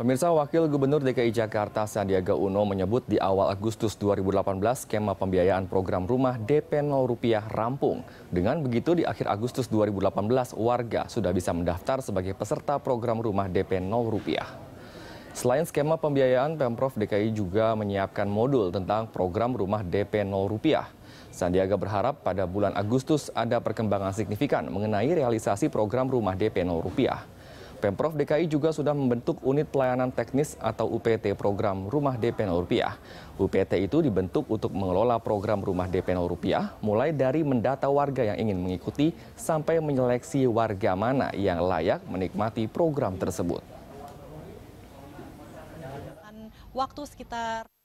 Pemirsa Wakil Gubernur DKI Jakarta Sandiaga Uno menyebut di awal Agustus 2018 skema pembiayaan program rumah DP 0 rupiah rampung. Dengan begitu di akhir Agustus 2018 warga sudah bisa mendaftar sebagai peserta program rumah DP 0 rupiah. Selain skema pembiayaan, Pemprov DKI juga menyiapkan modul tentang program rumah DP 0 rupiah. Sandiaga berharap pada bulan Agustus ada perkembangan signifikan mengenai realisasi program rumah DP 0 rupiah. Pemprov DKI juga sudah membentuk unit pelayanan teknis atau UPT program Rumah DP Rupiah. UPT itu dibentuk untuk mengelola program Rumah DP Rupiah, mulai dari mendata warga yang ingin mengikuti sampai menyeleksi warga mana yang layak menikmati program tersebut. Waktu sekitar